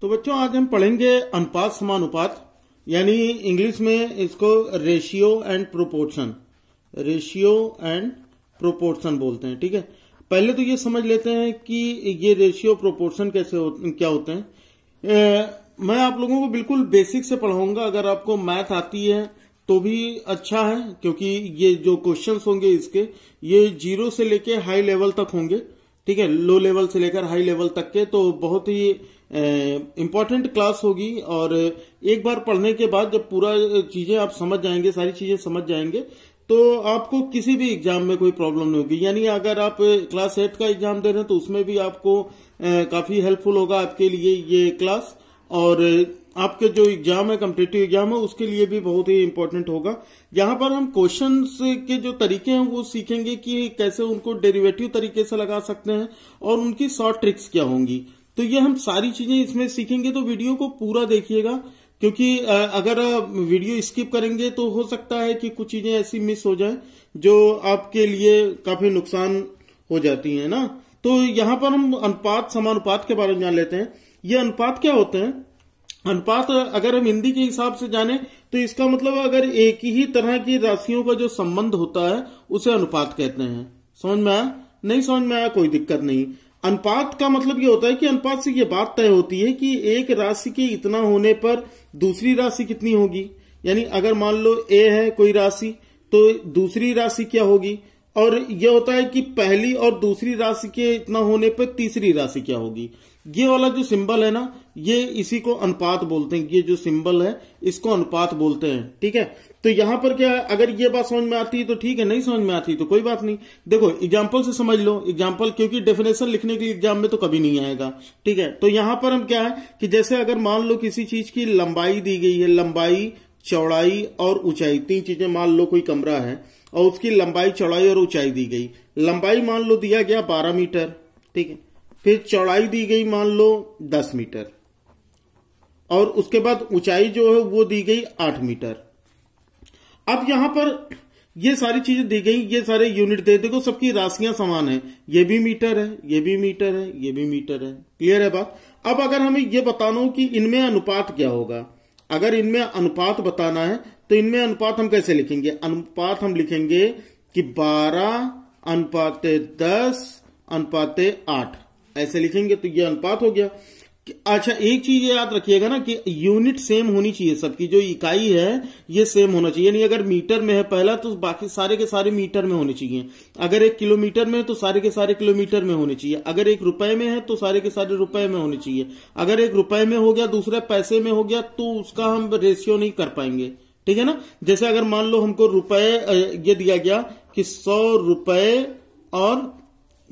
तो बच्चों आज हम पढ़ेंगे अनुपात समानुपात यानी इंग्लिश में इसको ratio and proportion ratio and proportion बोलते हैं ठीक है पहले तो ये समझ लेते हैं कि ये रेशियो प्रोपोर्शन कैसे हो, क्या होते हैं ए, मैं आप लोगों को बिल्कुल बेसिक से पढ़ाऊंगा अगर आपको मैथ आती है तो भी अच्छा है क्योंकि ये जो क्वेश्चंस होंगे इसके ये जीरो से लेके हाई लेवल तक होंगे ठीक है लो लेवल से लेकर हाई लेवल तक के तो बहुत ही इम्पोर्टेंट क्लास होगी और एक बार पढ़ने के बाद जब पूरा चीजें आप समझ जाएंगे सारी चीजें समझ जाएंगे तो आपको किसी भी एग्जाम में कोई प्रॉब्लम नहीं होगी यानी अगर आप क्लास एट का एग्जाम दे रहे हैं तो उसमें भी आपको काफी हेल्पफुल होगा आपके लिए ये क्लास और आपके जो एग्जाम है कम्पिटेटिव एग्जाम है उसके लिए भी बहुत ही इम्पोर्टेंट होगा यहाँ पर हम क्वेश्चन के जो तरीके हैं वो सीखेंगे कि कैसे उनको डेरिवेटिव तरीके से लगा सकते हैं और उनकी शॉर्ट ट्रिक्स क्या होंगी तो ये हम सारी चीजें इसमें सीखेंगे तो वीडियो को पूरा देखिएगा क्योंकि अगर वीडियो स्किप करेंगे तो हो सकता है कि कुछ चीजें ऐसी मिस हो जाए जो आपके लिए काफी नुकसान हो जाती है ना तो यहां पर हम अनुपात समानुपात के बारे में जान लेते हैं ये अनुपात क्या होते हैं अनुपात अगर हम हिंदी के हिसाब से जाने तो इसका मतलब अगर एक ही तरह की राशियों का जो संबंध होता है उसे अनुपात कहते हैं समझ में आया नहीं समझ में आया कोई दिक्कत नहीं अनुपात का मतलब ये होता है कि अनुपात से ये बात तय होती है कि एक राशि के इतना होने पर दूसरी राशि कितनी होगी यानी अगर मान लो ए है कोई राशि तो दूसरी राशि क्या होगी और यह होता है कि पहली और दूसरी राशि के इतना होने पर तीसरी राशि क्या होगी ये वाला जो सिंबल है ना ये इसी को अनुपात बोलते हैं ये जो सिंबल है इसको अनुपात बोलते हैं ठीक है तो यहां पर क्या है अगर ये बात समझ में आती है तो ठीक है नहीं समझ में आती तो कोई बात नहीं देखो एग्जाम्पल से समझ लो एग्जाम्पल क्योंकि डेफिनेशन लिखने के लिए एग्जाम में तो कभी नहीं आएगा ठीक है तो यहां पर हम क्या है कि जैसे अगर मान लो किसी चीज की लंबाई दी गई है लंबाई चौड़ाई और ऊंचाई तीन चीजें मान लो कोई कमरा है और उसकी लंबाई चौड़ाई और ऊंचाई दी गई लंबाई मान लो दिया गया बारह मीटर ठीक है फिर चौड़ाई दी गई मान लो दस मीटर और उसके बाद ऊंचाई जो है वो दी गई आठ मीटर अब यहां पर ये सारी चीजें दी गई ये सारे यूनिट दे देखो सबकी राशियां समान है ये भी मीटर है ये भी मीटर है ये भी मीटर है क्लियर है बात अब अगर हमें ये बताना हो कि इनमें अनुपात क्या होगा अगर इनमें अनुपात बताना है तो इनमें अनुपात हम कैसे लिखेंगे अनुपात हम लिखेंगे कि बारह अनुपात दस अनुपात आठ ऐसे लिखेंगे तो ये अनुपात हो गया अच्छा एक चीज याद रखिएगा ना कि यूनिट सेम होनी चाहिए सबकी जो इकाई है ये सेम होना चाहिए यानी अगर मीटर में है पहला तो बाकी सारे के सारे मीटर में होने चाहिए अगर एक किलोमीटर में है तो सारे के सारे किलोमीटर में होने चाहिए अगर एक रुपए में है तो सारे के सारे रुपए में होने चाहिए अगर एक रुपए में हो गया दूसरे पैसे में हो गया तो उसका हम रेशियो नहीं कर पाएंगे ठीक है ना जैसे अगर मान लो हमको रुपए ये दिया गया कि सौ रुपए और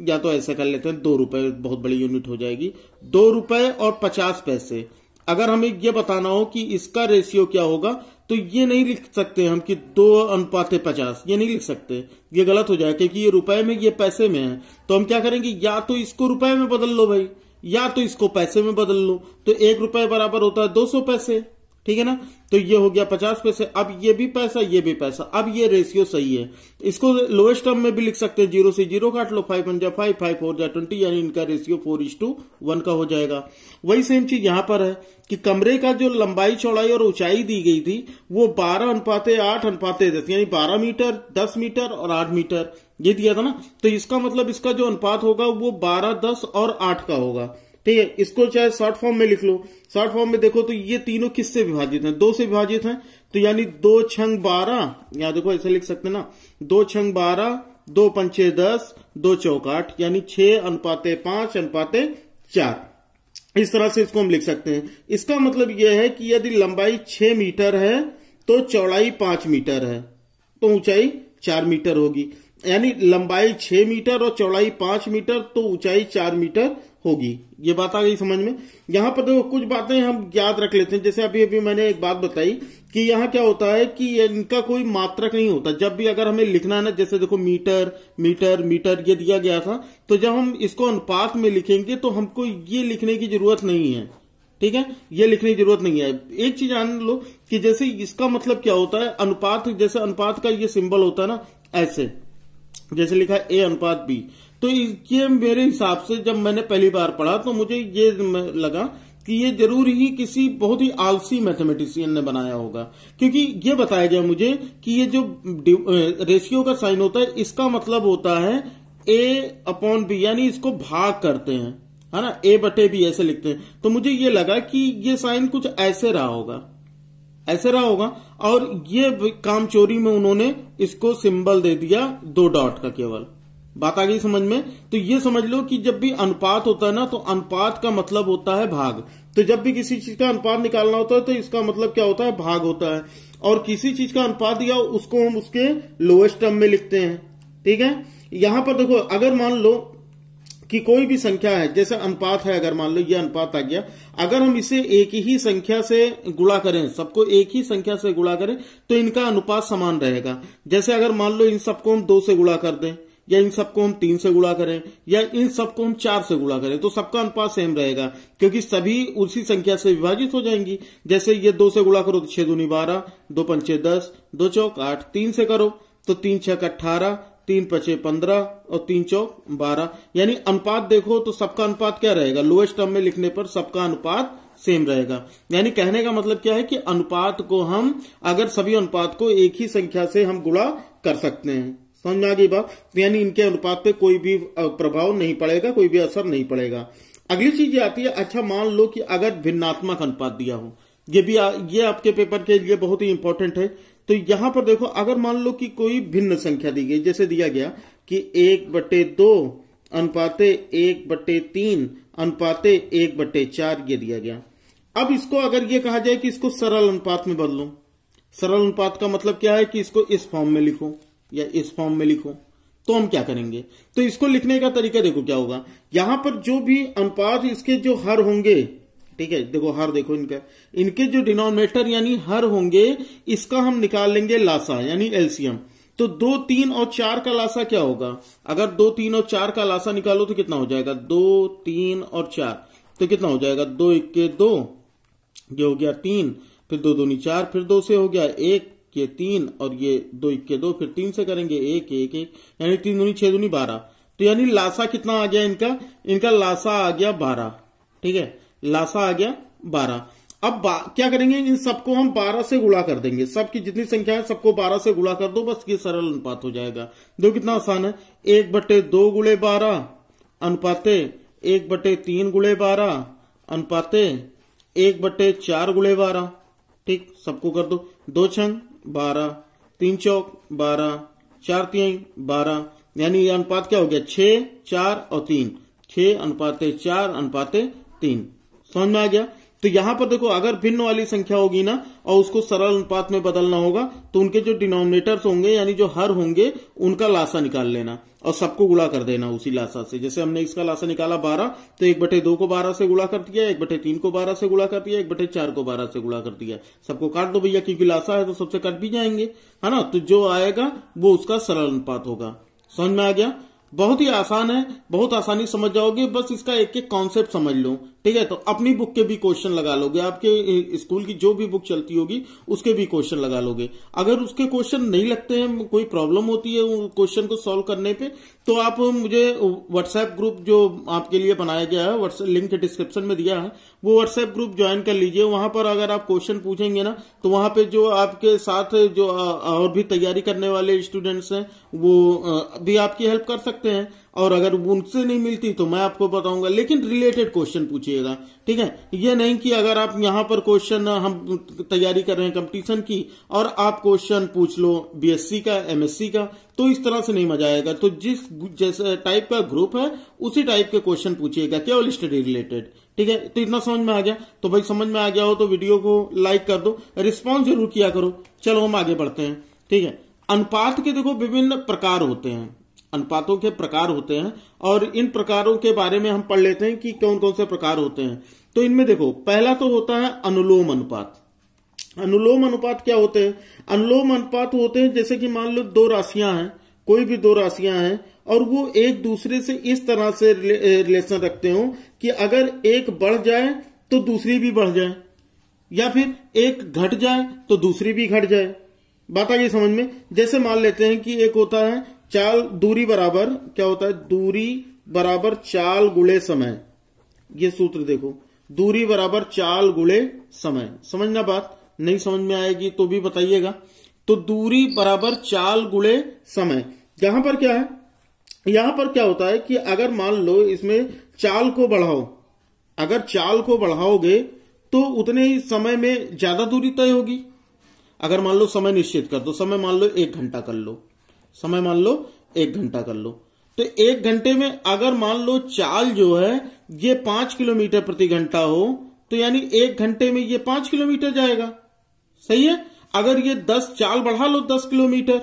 या तो ऐसे कर लेते हैं दो रुपए बहुत बड़ी यूनिट हो जाएगी दो रुपए और पचास पैसे अगर हमें यह बताना हो कि इसका रेशियो क्या होगा तो ये नहीं लिख सकते हम कि दो अनुपात पचास ये नहीं लिख सकते ये गलत हो जाएगा क्योंकि ये रुपए में ये पैसे में है तो हम क्या करेंगे या तो इसको रुपए में बदल लो भाई या तो इसको पैसे में बदल लो तो एक रुपए बराबर होता है दो सौ पैसे ठीक है ना तो ये हो गया पचास पैसे अब ये भी पैसा ये भी पैसा अब ये रेशियो सही है इसको लोएस्ट टर्म में भी लिख सकते हैं जीरो से जीरो काट लो फाइव वन जा फाइव फाइव फोर जा ट्वेंटी यानी इनका ratio four is to one का हो जाएगा वही सेम चीज यहां पर है कि कमरे का जो लंबाई चौड़ाई और ऊंचाई दी गई थी वो बारह अनुपाते आठ अनुपाते दस यानी बारह मीटर दस मीटर और आठ मीटर ये दिया था ना तो इसका मतलब इसका जो अनुपात होगा वो बारह दस और आठ का होगा ठीक है इसको चाहे शॉर्ट फॉर्म में लिख लो शॉर्ट फॉर्म में देखो तो ये तीनों किससे विभाजित हैं दो से विभाजित हैं तो यानी दो छंग बारह या देखो ऐसे लिख सकते हैं ना दो छंग बारह दो पंचे दस दो चौकाठ यानी छह अनुपाते पांच अनुपाते चार इस तरह से इसको हम लिख सकते हैं इसका मतलब यह है कि यदि लंबाई छह मीटर है तो चौड़ाई पांच मीटर है तो ऊंचाई चार मीटर होगी यानी लंबाई छह मीटर और चौड़ाई पांच मीटर तो ऊंचाई चार मीटर होगी ये बात आ गई समझ में यहाँ पर देखो कुछ बातें हम याद रख लेते हैं जैसे अभी अभी मैंने एक बात बताई कि यहाँ क्या होता है कि इनका कोई मात्रक नहीं होता जब भी अगर हमें लिखना है ना जैसे देखो मीटर मीटर मीटर ये दिया गया था तो जब हम इसको अनुपात में लिखेंगे तो हमको ये लिखने की जरूरत नहीं है ठीक है ये लिखने की जरूरत नहीं है एक चीज जान लो कि जैसे इसका मतलब क्या होता है अनुपात जैसे अनुपात का ये सिंबल होता है ना ऐसे जैसे लिखा है ए अनुपात बी तो ये मेरे हिसाब से जब मैंने पहली बार पढ़ा तो मुझे ये लगा कि ये जरूर ही किसी बहुत ही आलसी मैथमेटिशियन ने बनाया होगा क्योंकि ये बताया गया मुझे कि ये जो रेशियो का साइन होता है इसका मतलब होता है ए अपॉन बी यानी इसको भाग करते हैं है ना ए बटे बी ऐसे लिखते हैं तो मुझे ये लगा कि ये साइन कुछ ऐसे रहा होगा ऐसे रहा होगा और ये काम चोरी में उन्होंने इसको सिंबल दे दिया दो डॉट का केवल बात आ गई समझ में तो ये समझ लो कि जब भी अनुपात होता है ना तो अनुपात का मतलब होता है भाग तो जब भी किसी चीज का अनुपात निकालना होता है तो इसका मतलब क्या होता है भाग होता है और किसी चीज का अनुपात दिया उसको हम उसके लोएस्ट टर्म में लिखते हैं ठीक है यहां पर देखो अगर मान लो कि कोई भी संख्या है जैसे अनुपात है अगर मान लो ये अनुपात आ गया अगर हम इसे एक ही संख्या से गुणा करें सबको एक ही संख्या से गुणा करें तो इनका अनुपात समान रहेगा जैसे अगर मान लो इन सबको हम दो से गुणा कर दें या इन सबको हम तीन से गुणा करें या इन सबको हम चार से गुणा करें तो सबका अनुपात सेम रहेगा क्योंकि सभी उसी संख्या से विभाजित हो जाएंगी जैसे ये दो से गुणा करो तो छह दूनी बारह दो पंचे दस दो चौक आठ तीन से करो तो तीन छह अट्ठारह तीन पचे पंद्रह और तीन चौक बारह यानी अनुपात देखो तो सबका अनुपात क्या रहेगा लोएस्ट टर्म में लिखने पर सबका अनुपात सेम रहेगा यानी कहने का मतलब क्या है कि अनुपात को हम अगर सभी अनुपात को एक ही संख्या से हम गुणा कर सकते हैं समझ में आ गई बात यानी इनके अनुपात पे कोई भी प्रभाव नहीं पड़ेगा कोई भी असर नहीं पड़ेगा अगली चीज आती है अच्छा मान लो कि अगर भिन्नात्मक अनुपात दिया हो ये भी आ, ये आपके पेपर के लिए बहुत ही इंपॉर्टेंट है तो यहां पर देखो अगर मान लो कि कोई भिन्न संख्या दी गई जैसे दिया गया कि एक बटे दो अनुपाते एक बटे तीन अनुपाते एक बटे चार ये दिया गया अब इसको अगर ये कहा जाए कि इसको सरल अनुपात में बदलो सरल अनुपात का मतलब क्या है कि इसको इस फॉर्म में लिखो या इस फॉर्म में लिखो तो हम क्या करेंगे तो इसको लिखने का तरीका देखो क्या होगा यहां पर जो भी अनुपात इसके जो हर होंगे ठीक है देखो हर देखो इनका इनके जो डिनोमिनेटर यानी हर होंगे इसका हम निकाल लेंगे लासा यानी एलसीएम तो दो तीन और चार का लासा क्या होगा अगर दो तीन और चार का लासा निकालो तो कितना हो जाएगा दो तीन और चार तो कितना हो जाएगा दो इक्के दो ये हो गया तीन फिर दो दूनी चार फिर दो से हो गया एक ये तीन और ये दो इक्के दो फिर तीन से करेंगे एक एक एक यानी तीन दूनी छह दूनी बारह तो यानी लासा कितना आ गया इनका इनका लासा आ गया बारह ठीक है लासा आ गया बारह अब क्या करेंगे इन सबको हम बारह से गुणा कर देंगे सबकी जितनी संख्या है सबको बारह से गुणा कर दो बस ये सरल अनुपात हो जाएगा दो कितना आसान है एक बटे दो गुणे बारह अनुपाते एक बटे तीन गुणे बारह अनुपाते एक बटे चार गुणे बारह ठीक सबको कर दो दो छंग बारह तीन चौक बारह चार तीन बारह यानी ये अनुपात क्या हो गया छह चार और तीन छह अनुपात चार अनुपात तीन समझ में आ गया तो यहां पर देखो अगर भिन्न वाली संख्या होगी ना और उसको सरल अनुपात में बदलना होगा तो उनके जो डिनोमिनेटर्स होंगे यानी जो हर होंगे उनका लाशा निकाल लेना और सबको गुणा कर देना उसी लाशा से जैसे हमने इसका लाशा निकाला बारह तो एक बटे दो को बारह से गुणा कर दिया एक बटे तीन को बारह से गुणा कर दिया एक बटे चार को बारह से गुणा कर दिया सबको काट दो भैया क्योंकि लाशा है तो सबसे कट भी जाएंगे है ना तो जो आएगा वो उसका सरल अनुपात होगा समझ में आ गया बहुत ही आसान है बहुत आसानी समझ जाओगे बस इसका एक एक कॉन्सेप्ट समझ लो ठीक है तो अपनी बुक के भी क्वेश्चन लगा लोगे आपके स्कूल की जो भी बुक चलती होगी उसके भी क्वेश्चन लगा लोगे अगर उसके क्वेश्चन नहीं लगते हैं कोई प्रॉब्लम होती है क्वेश्चन को सॉल्व करने पे तो आप मुझे व्हाट्सएप ग्रुप जो आपके लिए बनाया गया है लिंक डिस्क्रिप्शन में दिया है वो व्हाट्सएप ग्रुप ज्वाइन कर लीजिए वहां पर अगर आप क्वेश्चन पूछेंगे ना तो वहां पे जो आपके साथ जो और भी तैयारी करने वाले स्टूडेंट्स हैं वो भी आपकी हेल्प कर सकते हैं और अगर उनसे नहीं मिलती तो मैं आपको बताऊंगा लेकिन रिलेटेड क्वेश्चन पूछिएगा ठीक है ये नहीं कि अगर आप यहाँ पर क्वेश्चन हम तैयारी कर रहे हैं कंपटीशन की और आप क्वेश्चन पूछ लो बीएससी का एमएससी का तो इस तरह से नहीं मजा आएगा तो जिस जैसे टाइप का ग्रुप है उसी टाइप के क्वेश्चन पूछिएगा केवल स्टडी रिलेटेड ठीक है तो इतना समझ में आ गया तो भाई समझ में आ गया हो तो वीडियो को लाइक कर दो रिस्पॉन्स जरूर किया करो चलो हम आगे बढ़ते हैं ठीक है अनुपात के देखो विभिन्न प्रकार होते हैं अनुपातों के प्रकार होते हैं और इन प्रकारों के बारे में हम पढ़ लेते हैं कि कौन कौन से प्रकार होते हैं तो इनमें देखो पहला तो होता है अनुलोम अनुपात अनुलोम अनुपात क्या होते हैं अनुलोम अनुपात होते हैं जैसे कि मान लो दो राशियां हैं कोई भी दो राशियां हैं और वो एक दूसरे से इस तरह से रिलेशन रखते हो कि अगर एक बढ़ जाए तो दूसरी भी बढ़ जाए या फिर एक घट जाए तो दूसरी भी घट जाए बात आ गई समझ में जैसे मान लेते हैं कि एक होता है चाल दूरी बराबर क्या होता है दूरी बराबर चाल गुणे समय ये सूत्र देखो दूरी बराबर चाल गुणे समय समझना बात नहीं समझ में आएगी तो भी बताइएगा तो दूरी बराबर चाल गुणे समय यहां पर क्या है यहां पर क्या होता है कि अगर मान लो इसमें चाल को बढ़ाओ अगर चाल को बढ़ाओगे तो उतने ही समय में ज्यादा दूरी तय होगी अगर मान लो समय निश्चित कर दो समय मान लो एक घंटा कर लो समय मान लो एक घंटा कर लो तो एक घंटे में अगर मान लो चाल जो है ये पांच किलोमीटर प्रति घंटा हो तो यानी एक घंटे में ये पांच किलोमीटर जाएगा सही है अगर ये दस चाल बढ़ा लो दस किलोमीटर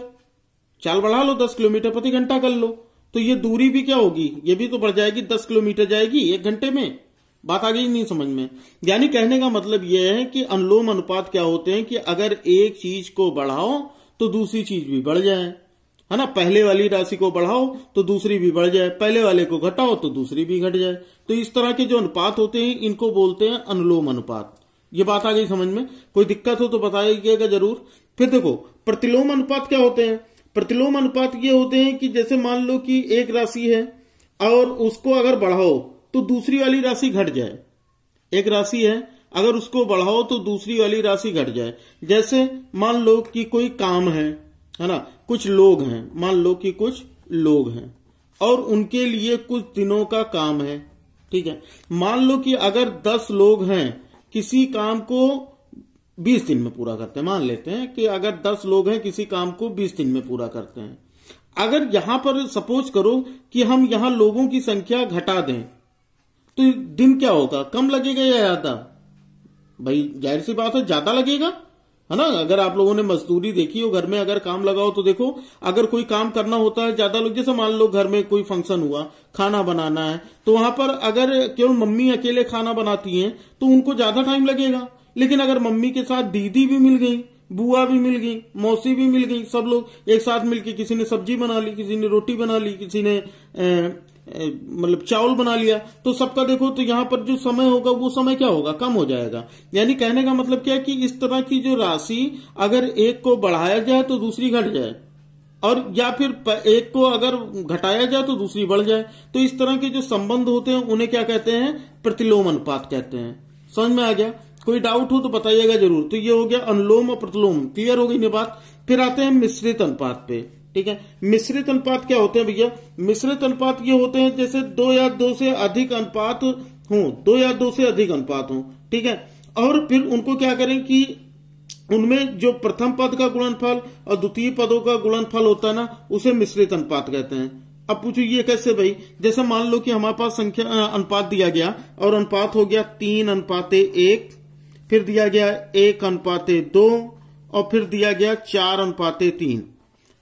चाल बढ़ा लो दस किलोमीटर प्रति घंटा कर लो तो ये दूरी भी क्या होगी ये भी तो बढ़ जाएगी दस किलोमीटर जाएगी एक घंटे में बात आ गई नहीं समझ में यानी कहने का मतलब यह है कि अनुलोम अनुपात क्या होते हैं कि अगर एक चीज को बढ़ाओ तो दूसरी चीज भी बढ़ जाए है ना पहले वाली राशि को बढ़ाओ तो दूसरी भी बढ़ जाए पहले वाले को घटाओ तो दूसरी भी घट जाए तो इस तरह के जो अनुपात होते हैं इनको बोलते हैं अनुलोम अनुपात ये बात आ गई समझ में कोई दिक्कत हो तो बताइएगा जरूर फिर देखो प्रतिलोम अनुपात क्या होते हैं प्रतिलोम अनुपात ये होते हैं कि जैसे मान लो कि एक राशि है और उसको अगर बढ़ाओ तो दूसरी वाली राशि घट जाए एक राशि है अगर उसको बढ़ाओ तो दूसरी वाली राशि घट जाए जैसे मान लो कि कोई काम है है ना कुछ लोग हैं मान लो कि कुछ लोग हैं और उनके लिए कुछ दिनों का काम है ठीक है मान लो कि अगर दस लोग हैं किसी काम को बीस दिन में पूरा करते हैं मान लेते हैं कि अगर दस लोग हैं किसी काम को बीस दिन में पूरा करते हैं अगर यहां पर सपोज करो कि हम यहां लोगों की संख्या घटा दें तो दिन क्या होगा कम लगेगा या ज्यादा भाई जाहिर सी बात है ज्यादा लगेगा है ना अगर आप लोगों ने मजदूरी देखी हो घर में अगर काम लगाओ तो देखो अगर कोई काम करना होता है ज्यादा लोग जैसे मान लो घर में कोई फंक्शन हुआ खाना बनाना है तो वहां पर अगर केवल मम्मी अकेले खाना बनाती हैं तो उनको ज्यादा टाइम लगेगा लेकिन अगर मम्मी के साथ दीदी भी मिल गई बुआ भी मिल गई मौसी भी मिल गई सब लोग एक साथ मिलके किसी ने सब्जी बना ली किसी ने रोटी बना ली किसी ने मतलब चावल बना लिया तो सबका देखो तो यहाँ पर जो समय होगा वो समय क्या होगा कम हो जाएगा यानी कहने का मतलब क्या है कि इस तरह की जो राशि अगर एक को बढ़ाया जाए तो दूसरी घट जाए और या फिर एक को अगर घटाया जाए तो दूसरी बढ़ जाए तो इस तरह के जो संबंध होते हैं उन्हें क्या कहते हैं प्रतिलोम अनुपात कहते हैं समझ में आ गया कोई डाउट हो तो बताइएगा जरूर तो ये हो गया अनुलोम और प्रतिलोम क्लियर हो गई ये बात फिर आते हैं मिश्रित अनुपात पे ठीक है मिश्रित अनुपात क्या होते हैं भैया मिश्रित अनुपात ये होते हैं जैसे दो या दो से अधिक अनुपात हो दो या दो से अधिक अनुपात हो ठीक है और फिर उनको क्या करें कि उनमें जो प्रथम पद का गुणनफल और द्वितीय पदों का गुणनफल होता है ना उसे मिश्रित अनुपात कहते हैं अब पूछो ये कैसे भाई जैसे मान लो कि हमारे पास संख्या अनुपात दिया गया और अनुपात हो गया तीन अनुपाते एक फिर दिया गया एक अनुपाते दो और फिर दिया गया चार अनुपाते तीन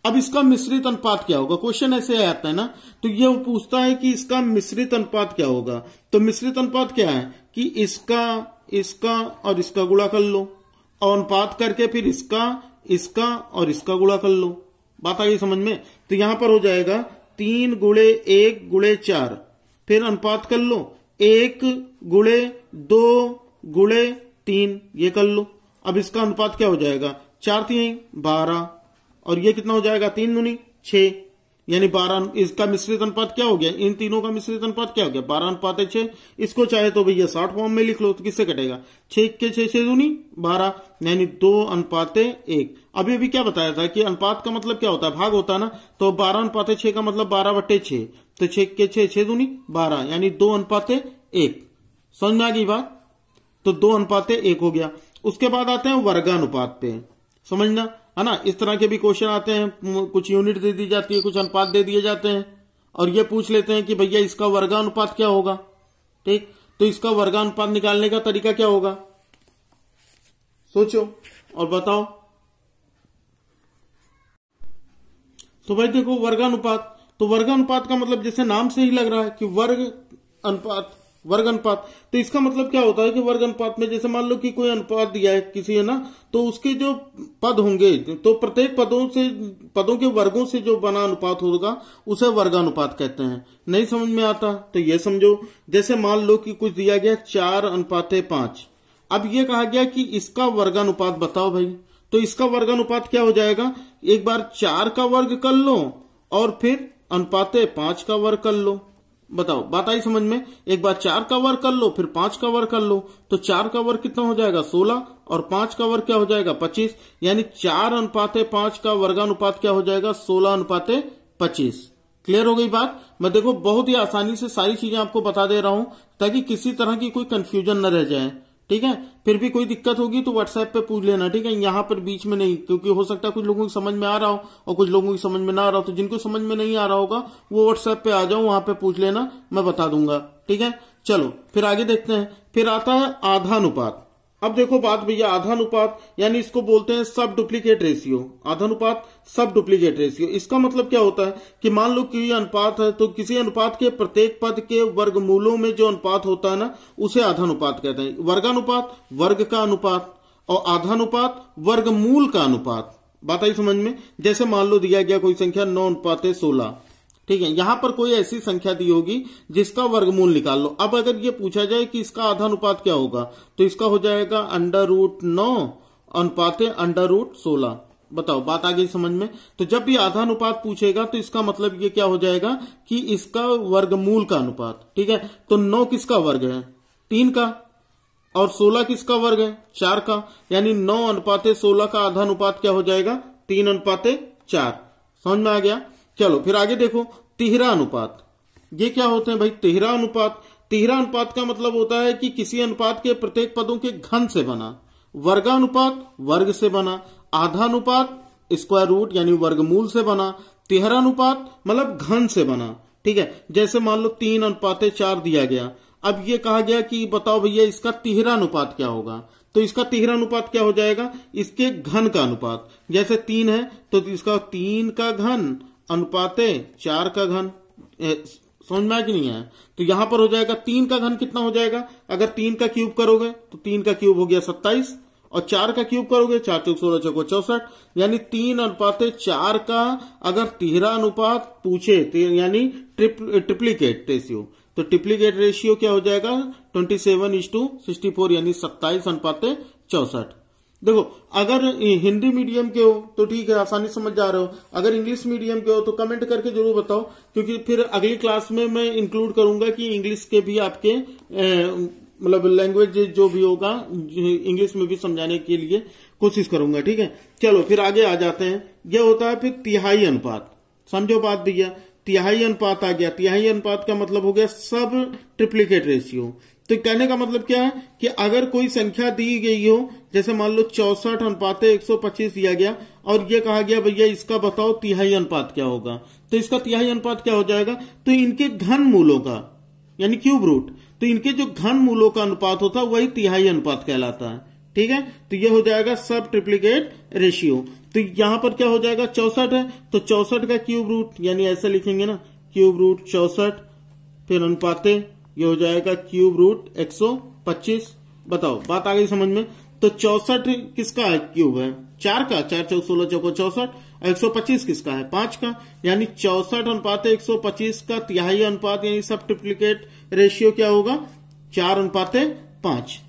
अब इसका मिश्रित अनुपात क्या होगा क्वेश्चन ऐसे आता है ना तो ये पूछता है कि इसका मिश्रित अनुपात क्या होगा तो मिश्रित अनुपात क्या है कि इसका इसका और इसका गुणा कर लो और अनुपात करके फिर इसका इसका और इसका गुणा कर लो बात आ गई समझ में तो यहां पर हो जाएगा तीन गुड़े एक गुड़े चार फिर अनुपात कर लो एक गुड़े दो गुड़े तीन ये कर लो अब इसका अनुपात क्या हो जाएगा चार तीन बारह और ये कितना हो जाएगा तीन दुनी छ यानी बारह इसका मिश्रित अनुपात क्या हो गया इन तीनों का मिश्रित अनुपात क्या हो गया बारह अनुपात है छह इसको चाहे तो भैया साठ फॉर्म में लिख लो तो किससे कटेगा छह के छह छह दूनी बारह यानी दो अनुपात एक अभी अभी क्या बताया था कि अनुपात का मतलब क्या होता है भाग होता है ना तो बारह अनुपात छह का मतलब बारह बटे छह तो छह के छह छह दूनी बारह यानी दो अनुपात एक समझ में आ गई बात तो दो अनुपात एक हो गया उसके बाद आते हैं वर्गानुपात पे समझना है ना इस तरह के भी क्वेश्चन आते हैं कुछ यूनिट दे दी जाती है कुछ अनुपात दे दिए जाते हैं और ये पूछ लेते हैं कि भैया इसका वर्गानुपात क्या होगा ठीक तो इसका वर्गानुपात निकालने का तरीका क्या होगा सोचो और बताओ तो भाई देखो वर्गानुपात तो वर्गानुपात का मतलब जैसे नाम से ही लग रहा है कि वर्ग अनुपात वर्ग अनुपात तो इसका मतलब क्या होता है कि वर्ग अनुपात में जैसे मान लो कि कोई अनुपात दिया है किसी है ना तो उसके जो पद होंगे तो प्रत्येक पदों से पदों के वर्गों से जो बना अनुपात होगा उसे वर्गानुपात कहते हैं नहीं समझ में आता तो ये समझो जैसे मान लो कि कुछ दिया गया चार अनुपात पांच अब ये कहा गया कि इसका वर्गानुपात बताओ भाई तो इसका वर्गानुपात क्या हो जाएगा एक बार चार का वर्ग कर लो और फिर अनुपात पांच का वर्ग कर लो बताओ बात आई समझ में एक बार चार का वर्ग कर लो फिर पांच का वर्ग कर लो तो चार का वर्ग कितना हो जाएगा सोलह और पांच का वर्ग क्या हो जाएगा पच्चीस यानी चार अनुपाते पांच का वर्गानुपात क्या हो जाएगा सोलह अनुपाते पच्चीस क्लियर हो गई बात मैं देखो बहुत ही आसानी से सारी चीजें आपको बता दे रहा हूं ताकि किसी तरह की कोई कंफ्यूजन न रह जाए ठीक है फिर भी कोई दिक्कत होगी तो व्हाट्सएप पे पूछ लेना ठीक है यहां पर बीच में नहीं क्योंकि हो सकता है कुछ लोगों की समझ में आ रहा हो और कुछ लोगों की समझ में ना आ रहा हो तो जिनको समझ में नहीं आ रहा होगा वो व्हाट्सएप पे आ जाओ वहां पे पूछ लेना मैं बता दूंगा ठीक है चलो फिर आगे देखते हैं फिर आता है आधानुपात अब देखो बात भैया आधानुपात यानी इसको बोलते हैं सब डुप्लीकेट रेशियो आधानुपात सब डुप्लीकेट रेशियो इसका मतलब क्या होता है कि मान लो कि अनुपात है तो किसी अनुपात के प्रत्येक पद के वर्गमूलों में जो अनुपात होता है ना उसे आधानुपात कहते हैं वर्गानुपात वर्ग का अनुपात और आधानुपात वर्गमूल का अनुपात बात आई समझ में जैसे मान लो दिया गया कोई संख्या नौ अनुपात है सोलह ठीक है यहां पर कोई ऐसी संख्या दी होगी जिसका वर्गमूल निकाल लो अब अगर ये पूछा जाए कि इसका आधा अनुपात क्या होगा तो इसका हो जाएगा अंडर रूट नौ अनुपात अंडर रूट सोलह बताओ बात आ गई समझ में तो जब भी आधा अनुपात पूछेगा तो इसका मतलब ये क्या हो जाएगा कि इसका वर्गमूल का अनुपात ठीक है तो नौ किसका वर्ग है तीन का और सोलह किसका वर्ग है चार का यानी नौ अनुपाते सोलह का आधा अनुपात क्या हो जाएगा तीन अनुपात चार समझ में आ गया चलो फिर आगे देखो तिहरा अनुपात ये क्या होते हैं भाई तिहरा अनुपात तिहरा अनुपात का मतलब होता है कि किसी अनुपात के प्रत्येक पदों के घन से बना वर्गानुपात वर्ग से बना आधा अनुपात स्क्वायर रूट यानी वर्गमूल से बना तिहरा अनुपात मतलब घन से बना ठीक है जैसे मान लो तीन अनुपात चार दिया गया अब ये कहा गया कि बताओ भैया इसका तिहरा अनुपात क्या होगा तो इसका तिहरा अनुपात क्या हो जाएगा इसके घन का अनुपात जैसे तीन है तो इसका तीन का घन अनुपाते चार का घन समझ में आया नहीं है तो यहां पर हो जाएगा तीन का घन कितना हो जाएगा अगर तीन का क्यूब करोगे तो तीन का क्यूब हो गया सत्ताईस और चार का क्यूब करोगे चार चौक सोलह चौको चौसठ यानी तीन अनुपात चार का अगर तिहरा अनुपात पूछे तो यानी ट्रिप, ट्रिप्लीकेट रेशियो तो ट्रिप्लीकेट रेशियो क्या हो जाएगा twenty seven is to sixty four यानी सत्ताईस अनुपात चौसठ देखो अगर हिंदी मीडियम के हो तो ठीक है आसानी समझ जा रहे हो अगर इंग्लिश मीडियम के हो तो कमेंट करके जरूर बताओ क्योंकि फिर अगली क्लास में मैं इंक्लूड करूंगा कि इंग्लिश के भी आपके मतलब लैंग्वेज जो भी होगा इंग्लिश में भी समझाने के लिए कोशिश करूंगा ठीक है चलो फिर आगे आ जाते हैं यह होता है फिर तिहाई अनुपात समझो बात भैया तिहाई अनुपात आ गया तिहाई अनुपात का मतलब हो गया सब ट्रिप्लीकेट रेशियो तो कहने का मतलब क्या है कि अगर कोई संख्या दी गई हो जैसे मान लो चौसठ अनुपात एक सौ पच्चीस दिया गया और ये कहा गया भैया इसका बताओ तिहाई अनुपात क्या होगा तो इसका तिहाई अनुपात क्या हो जाएगा तो इनके घन मूलों का यानी क्यूब रूट तो इनके जो घन मूलों का अनुपात होता है वही तिहाई अनुपात कहलाता है ठीक है तो ये हो जाएगा सब ट्रिप्लीकेट रेशियो तो यहां पर क्या हो जाएगा चौसठ है तो चौसठ का क्यूब रूट यानी ऐसा लिखेंगे ना क्यूब रूट चौसठ फिर अनुपाते ये हो जाएगा क्यूब रूट पच्चीस बताओ बात आ गई समझ में तो चौसठ किसका क्यूब है चार का चार चौक सोलह चौको चौसठ एक सौ पच्चीस किसका है पांच का यानी चौसठ अनुपात एक सौ पच्चीस का तिहाई अनुपात यानी सब ट्रिप्लीकेट रेशियो क्या होगा चार अनुपात पांच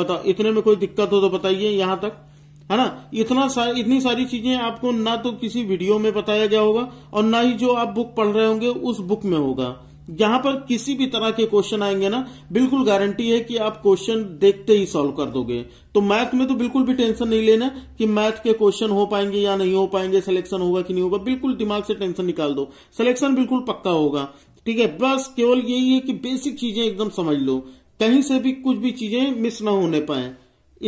बताओ इतने में कोई दिक्कत हो तो बताइए यहां तक है ना इतना सा, इतनी सारी चीजें आपको ना तो किसी वीडियो में बताया गया होगा और ना ही जो आप बुक पढ़ रहे होंगे उस बुक में होगा जहां पर किसी भी तरह के क्वेश्चन आएंगे ना बिल्कुल गारंटी है कि आप क्वेश्चन देखते ही सॉल्व कर दोगे तो मैथ में तो बिल्कुल भी टेंशन नहीं लेना कि मैथ के क्वेश्चन हो पाएंगे या नहीं हो पाएंगे सिलेक्शन होगा कि नहीं होगा बिल्कुल दिमाग से टेंशन निकाल दो सिलेक्शन बिल्कुल पक्का होगा ठीक है बस केवल यही है कि बेसिक चीजें एकदम समझ लो कहीं से भी कुछ भी चीजें मिस ना होने पाए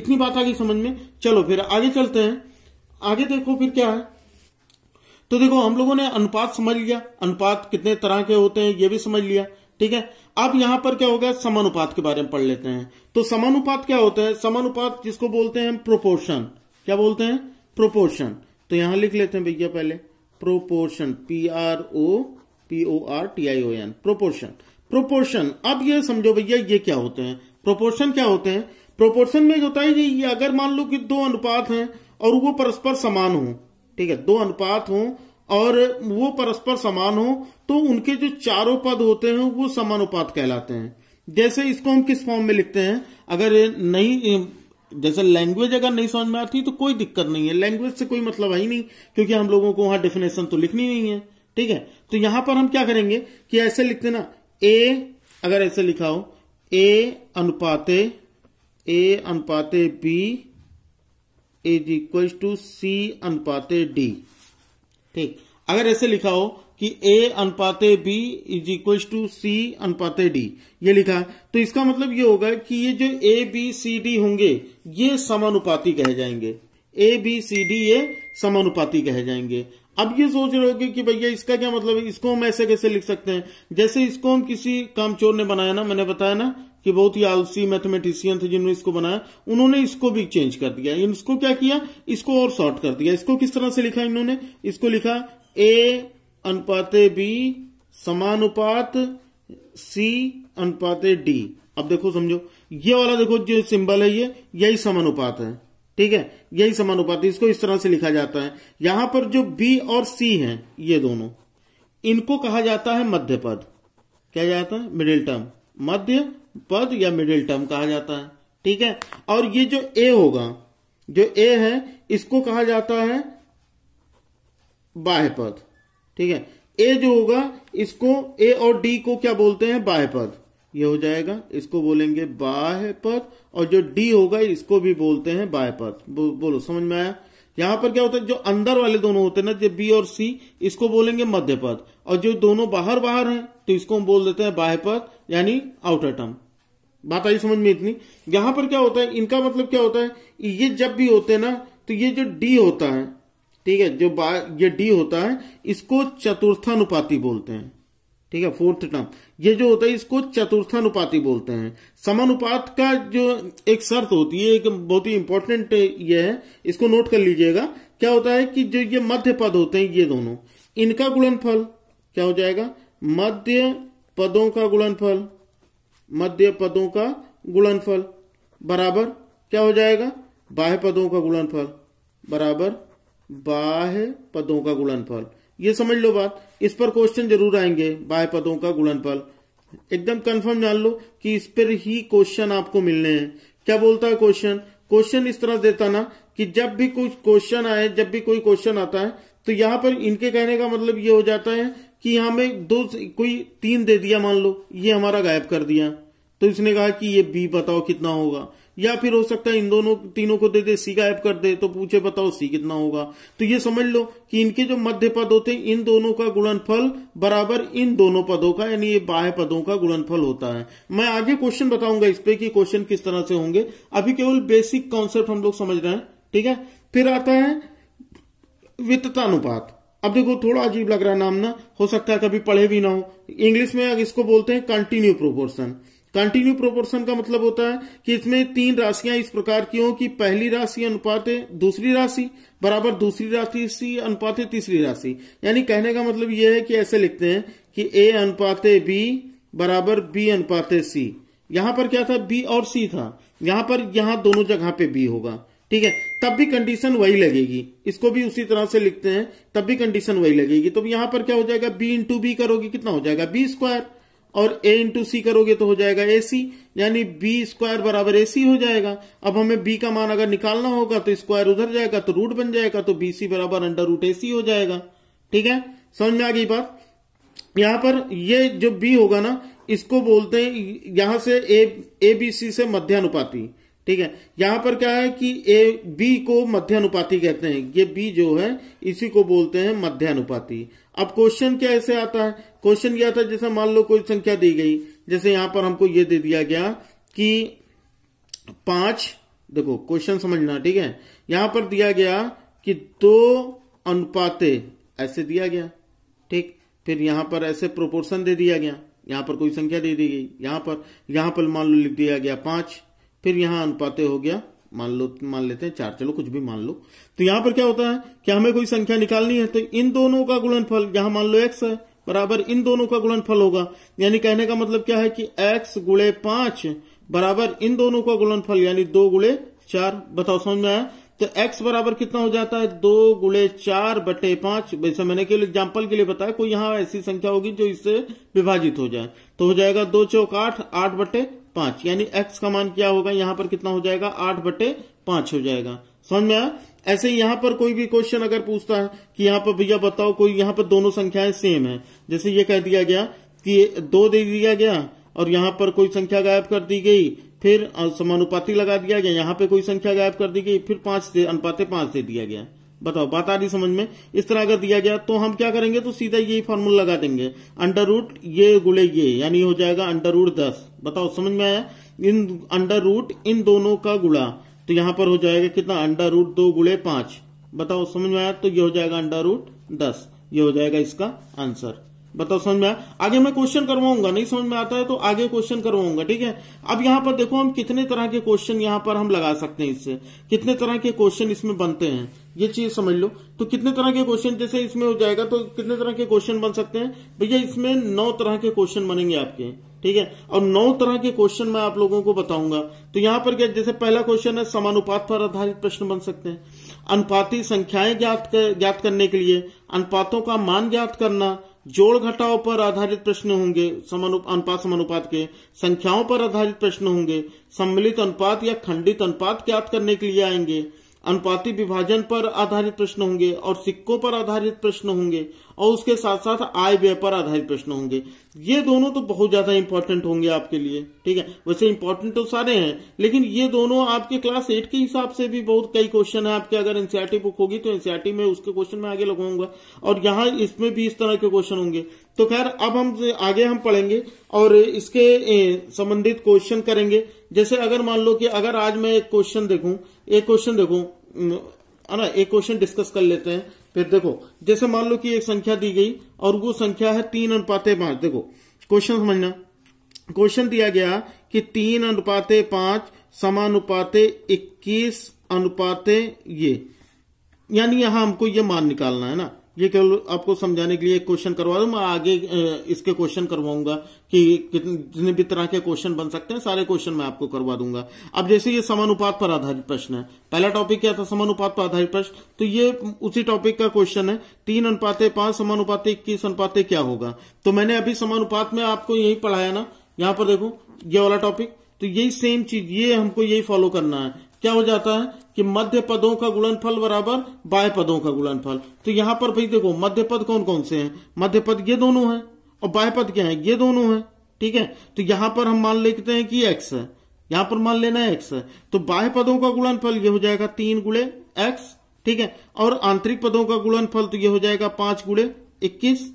इतनी बात आ गई समझ में चलो फिर आगे चलते हैं आगे देखो फिर क्या है तो देखो हम लोगों ने अनुपात समझ लिया अनुपात कितने तरह के होते हैं ये भी समझ लिया ठीक है अब यहां पर क्या होगा समानुपात के बारे में पढ़ लेते हैं तो समानुपात क्या होता है समानुपात जिसको बोलते हैं प्रोपोर्शन क्या बोलते हैं प्रोपोर्शन तो यहां लिख लेते हैं भैया पहले proportion P R O P O R T I O N proportion proportion अब ये समझो भैया ये क्या होते हैं प्रोपोर्शन क्या होते हैं प्रोपोर्शन में होता है कि ये अगर मान लो कि दो अनुपात हैं और वो परस्पर समान हो ठीक है दो अनुपात हो और वो परस्पर समान हो तो उनके जो चारों पद होते हैं वो समानुपात कहलाते हैं जैसे इसको हम किस फॉर्म में लिखते हैं अगर नहीं जैसे लैंग्वेज अगर नहीं समझ में आती तो कोई दिक्कत नहीं है लैंग्वेज से कोई मतलब है ही नहीं क्योंकि हम लोगों को वहां डेफिनेशन तो लिखनी नहीं है ठीक है तो यहां पर हम क्या करेंगे कि ऐसे लिखते ना ए अगर ऐसे लिखा हो ए अनुपाते ए अनुपाते B is equal to C अनुपाते डी ठीक अगर ऐसे लिखा हो कि ए अनुपाते B is equal to C अनुपाते डी ये लिखा तो इसका मतलब ये होगा कि ये जो ए बी सी डी होंगे ये समानुपाती कहे जाएंगे ए बी सी डी ये समानुपाती कहे जाएंगे अब ये सोच रहे होगी कि भैया इसका क्या मतलब है इसको हम ऐसे कैसे लिख सकते हैं जैसे इसको हम किसी कामचोर ने बनाया ना मैंने बताया ना कि बहुत ही आलसी मैथमेटिशियन थे जिन्होंने इसको बनाया उन्होंने इसको भी चेंज कर दिया इसको क्या किया इसको और शॉर्ट कर दिया इसको किस तरह से लिखा इन्होंने इसको लिखा ए अनुपाते बी समानुपात सी अनुपाते डी अब देखो समझो ये वाला देखो जो सिंबल है ये यही समानुपात है ठीक है यही समानुपात इसको इस तरह से लिखा जाता है यहां पर जो बी और सी हैं ये दोनों इनको कहा जाता है मध्य पद क्या जाता है मिडिल टर्म मध्य पद या मिडिल टर्म कहा जाता है ठीक है और ये जो ए होगा जो ए है इसको कहा जाता है बाह्य पद ठीक है ए जो होगा इसको ए और डी को क्या बोलते हैं बाह्य पद ये हो जाएगा इसको बोलेंगे बाह्य पद और जो डी होगा इसको भी बोलते हैं बाह्य पद बो, बोलो समझ में आया यहां पर क्या होता है जो अंदर वाले दोनों होते हैं ना जो बी और सी इसको बोलेंगे मध्य पद और जो दोनों बाहर बाहर हैं तो इसको हम बोल देते हैं बाह्य पद यानी आउटर टर्म बात आई समझ में इतनी यहां पर क्या होता है इनका मतलब क्या होता है ये जब भी होते हैं ना तो ये जो डी होता है ठीक है जो ये डी होता है इसको चतुर्थानुपाति बोलते हैं ठीक है फोर्थ टर्म ये जो होता है इसको चतुर्थानुपाति बोलते हैं समानुपात का जो एक शर्त होती है एक बहुत ही इंपॉर्टेंट ये है इसको नोट कर लीजिएगा क्या होता है कि जो ये मध्य पद होते हैं ये दोनों इनका गुणनफल क्या हो जाएगा मध्य पदों का गुणनफल मध्य पदों का गुणनफल बराबर क्या हो जाएगा बाह्य पदों का गुणनफल बराबर बाह्य पदों का गुणनफल ये समझ लो बात इस पर क्वेश्चन जरूर आएंगे बाह्य पदों का गुणनफल एकदम कंफर्म जान लो कि इस पर ही क्वेश्चन आपको मिलने हैं क्या बोलता है क्वेश्चन क्वेश्चन इस तरह देता ना कि जब भी कुछ क्वेश्चन आए जब भी कोई क्वेश्चन आता है तो यहां पर इनके कहने का मतलब ये हो जाता है कि हमें दो कोई तीन दे दिया मान लो ये हमारा गायब कर दिया तो इसने कहा कि ये बी बताओ कितना होगा या फिर हो सकता है इन दोनों तीनों को दे दे सी गायब कर दे तो पूछे बताओ सी कितना होगा तो ये समझ लो कि इनके जो मध्य पद होते हैं इन दोनों का गुणनफल बराबर इन दोनों पदों का यानी ये बाह्य पदों का गुणनफल होता है मैं आगे क्वेश्चन बताऊंगा इस पे कि क्वेश्चन किस तरह से होंगे अभी केवल बेसिक कॉन्सेप्ट हम लोग समझ रहे हैं ठीक है फिर आता है वित्तानुपात अब देखो थोड़ा अजीब लग रहा नाम ना हो सकता है कभी पढ़े भी ना हो इंग्लिश में इसको बोलते हैं कंटिन्यू प्रोपोर्शन कंटिन्यू प्रोपोर्शन का मतलब होता है कि इसमें तीन राशियां इस प्रकार की हो कि पहली राशि अनुपात है दूसरी राशि बराबर दूसरी राशि अनुपात है तीसरी राशि यानी कहने का मतलब यह है कि ऐसे लिखते हैं कि ए अनुपात बी बराबर बी अनुपात सी यहां पर क्या था बी और सी था यहां पर यहां दोनों जगह पे बी होगा ठीक है तब भी कंडीशन वही लगेगी इसको भी उसी तरह से लिखते हैं तब भी कंडीशन वही लगेगी तो यहां पर क्या हो जाएगा बी इंटू बी करोगे कितना हो जाएगा बी स्क्वायर और ए इंटू सी करोगे तो हो जाएगा ए सी यानी बी स्क्वायर बराबर ए सी हो जाएगा अब हमें बी का मान अगर निकालना होगा तो स्क्वायर उधर जाएगा तो रूट बन जाएगा तो बी सी बराबर अंडर रूट ए सी हो जाएगा ठीक है समझ में आ गई बात यहां पर ये जो बी होगा ना इसको बोलते हैं यहां से ए ए बी सी से मध्यानुपाती ठीक है यहां पर क्या है कि ए बी को अनुपाति कहते हैं ये बी जो है इसी को बोलते हैं अनुपाति अब क्वेश्चन क्या ऐसे आता है क्वेश्चन क्या था जैसे मान लो कोई संख्या दी गई जैसे यहां पर हमको ये दे दिया गया कि पांच देखो क्वेश्चन समझना ठीक है यहां पर दिया गया कि दो अनुपाते ऐसे दिया गया ठीक फिर यहां पर ऐसे प्रोपोर्शन दे दिया गया यहां पर कोई संख्या दे दी गई यहां पर यहां पर मान लो लिख दिया गया पांच फिर यहां अनुपाते हो गया मान लो मान लेते हैं चार चलो कुछ भी मान लो तो यहां पर क्या होता है कि हमें कोई संख्या निकालनी है तो इन दोनों का गुणनफल यहां मान लो एक्स है बराबर इन दोनों का गुणनफल होगा यानी कहने का मतलब क्या है कि एक्स गुणे पांच बराबर इन दोनों का गुणनफल यानी दो गुणे चार बताओ समझ में आया तो एक्स बराबर कितना हो जाता है दो गुणे चार बटे पांच वैसे मैंने केवल एग्जाम्पल के लिए बताया कोई यहां ऐसी संख्या होगी जो इससे विभाजित हो जाए तो हो जाएगा दो चौक आठ आठ बटे पांच यानी एक्स का मान क्या होगा यहां पर कितना हो जाएगा आठ बटे पांच हो जाएगा समझ में आया ऐसे ही यहां पर कोई भी क्वेश्चन अगर पूछता है कि यहां पर भैया बताओ कोई यहां पर दोनों संख्याएं सेम है जैसे ये कह दिया गया कि दो दे दिया गया और यहां पर कोई संख्या गायब कर दी गई फिर समानुपाती लगा दिया गया यहां पर कोई संख्या गायब कर दी गई फिर पांच अनुपाते पांच दे दिया गया बताओ बात आ रही समझ में इस तरह अगर दिया गया तो हम क्या करेंगे तो सीधा यही फॉर्मूला लगा देंगे अंडर रूट ये गुले ये यानी हो जाएगा अंडर रूट दस बताओ समझ में आया इन अंडर रूट इन दोनों का गुड़ा तो यहां पर हो जाएगा कितना अंडर रूट दो गुड़े पांच बताओ समझ में आया तो ये हो जाएगा अंडर रूट दस ये हो जाएगा इसका आंसर बताओ समझ में आया आगे मैं क्वेश्चन करवाऊंगा नहीं समझ में आता है तो आगे क्वेश्चन करवाऊंगा ठीक है अब यहाँ पर देखो हम कितने तरह के क्वेश्चन यहाँ पर हम लगा सकते हैं इससे कितने तरह के क्वेश्चन इसमें बनते हैं ये चीज समझ लो तो कितने तरह के क्वेश्चन जैसे इसमें हो जाएगा तो कितने तरह के क्वेश्चन बन सकते हैं भैया इसमें नौ तरह के क्वेश्चन बनेंगे आपके ठीक है और नौ तरह के क्वेश्चन मैं आप लोगों को बताऊंगा तो यहाँ पर क्या जैसे पहला क्वेश्चन है समानुपात पर आधारित प्रश्न बन सकते हैं अनुपाती संख्याएं ज्ञात ज्ञात करने के लिए अनुपातों का मान ज्ञात करना जोड़ घटाओं पर आधारित प्रश्न होंगे अनुपात समानुपात के संख्याओं पर आधारित प्रश्न होंगे सम्मिलित अनुपात या खंडित अनुपात ज्ञात करने के लिए आएंगे अनुपाती विभाजन पर आधारित प्रश्न होंगे और सिक्कों पर आधारित प्रश्न होंगे और उसके साथ साथ आय व्यय पर आधारित प्रश्न होंगे ये दोनों तो बहुत ज्यादा इंपॉर्टेंट होंगे आपके लिए ठीक है वैसे इंपॉर्टेंट तो सारे हैं लेकिन ये दोनों आपके क्लास एट के हिसाब से भी बहुत कई क्वेश्चन है आपके अगर एनसीआरटी बुक होगी तो एनसीआरटी में उसके क्वेश्चन में आगे लगाऊंगा और यहाँ इसमें भी इस तरह के क्वेश्चन होंगे तो खैर अब हम आगे हम पढ़ेंगे और इसके संबंधित क्वेश्चन करेंगे जैसे अगर मान लो कि अगर आज मैं एक क्वेश्चन देखूं एक क्वेश्चन देखू है ना एक क्वेश्चन डिस्कस कर लेते हैं फिर देखो जैसे मान लो कि एक संख्या दी गई और वो संख्या है तीन अनुपाते पांच देखो क्वेश्चन समझना क्वेश्चन दिया गया कि तीन अनुपाते पांच समानुपाते इक्कीस अनुपाते ये यानी यहां हमको ये मान निकालना है ना ये केवल आपको समझाने के लिए एक क्वेश्चन करवा दू मैं आगे इसके क्वेश्चन करवाऊंगा कि जितने भी तरह के क्वेश्चन बन सकते हैं सारे क्वेश्चन मैं आपको करवा दूंगा अब जैसे ये समानुपात पर आधारित प्रश्न है पहला टॉपिक क्या था समानुपात पर आधारित प्रश्न तो ये उसी टॉपिक का क्वेश्चन है तीन अनुपाते पांच समानुपात इक्कीस अनुपाते क्या होगा तो मैंने अभी समानुपात में आपको यही पढ़ाया ना यहां पर देखो ये वाला टॉपिक तो यही सेम चीज ये हमको यही फॉलो करना है क्या हो जाता है कि मध्य पदों का गुणनफल बराबर बाय पदों का गुणनफल तो यहां पर भाई देखो मध्य पद कौन कौन से हैं मध्य पद ये दोनों हैं और बाय पद क्या है ये दोनों हैं ठीक है तो यहां पर हम मान लेते हैं कि एक्स है यहां पर मान लेना है एक्स है तो बाह्य पदों का गुणनफल ये हो जाएगा तीन गुड़े एक्स ठीक है और आंतरिक पदों का गुणनफल तो ये हो जाएगा पांच गुड़े इक्कीस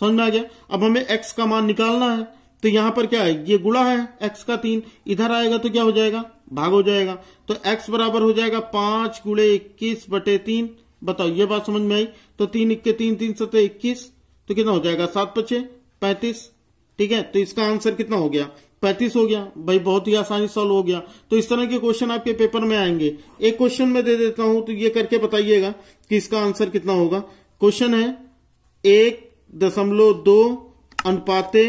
समझ में आ गया अब हमें एक्स का मान निकालना है तो यहां पर क्या है ये गुड़ा है एक्स का तीन इधर आएगा तो क्या हो जाएगा भाग हो जाएगा तो एक्स बराबर हो जाएगा पांच गुड़े इक्कीस बटे तीन बताओ ये बात समझ में आई तो तीन इक्के तीन तीन सत इक्कीस तो कितना हो जाएगा सात पचे पैंतीस ठीक है तो इसका आंसर कितना हो गया पैंतीस हो गया भाई बहुत ही आसानी सॉल्व हो गया तो इस तरह के क्वेश्चन आपके पेपर में आएंगे एक क्वेश्चन में दे देता हूं तो ये करके बताइएगा कि इसका आंसर कितना होगा क्वेश्चन है एक दशमलव दो अनुपाते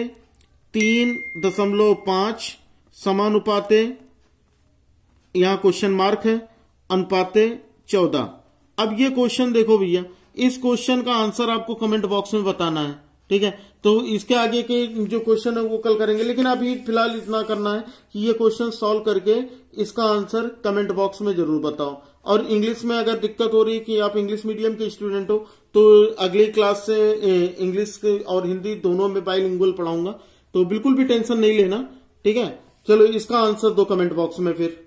तीन दशमलव पांच समानुपाते यहाँ क्वेश्चन मार्क है अनुपाते चौदह अब ये क्वेश्चन देखो भैया इस क्वेश्चन का आंसर आपको कमेंट बॉक्स में बताना है ठीक है तो इसके आगे के जो क्वेश्चन है वो कल करेंगे लेकिन अभी फिलहाल इतना करना है कि ये क्वेश्चन सॉल्व करके इसका आंसर कमेंट बॉक्स में जरूर बताओ और इंग्लिश में अगर दिक्कत हो रही है कि आप इंग्लिश मीडियम के स्टूडेंट हो तो अगली क्लास से इंग्लिश और हिंदी दोनों में बाई पढ़ाऊंगा तो बिल्कुल भी टेंशन नहीं लेना ठीक है चलो इसका आंसर दो कमेंट बॉक्स में फिर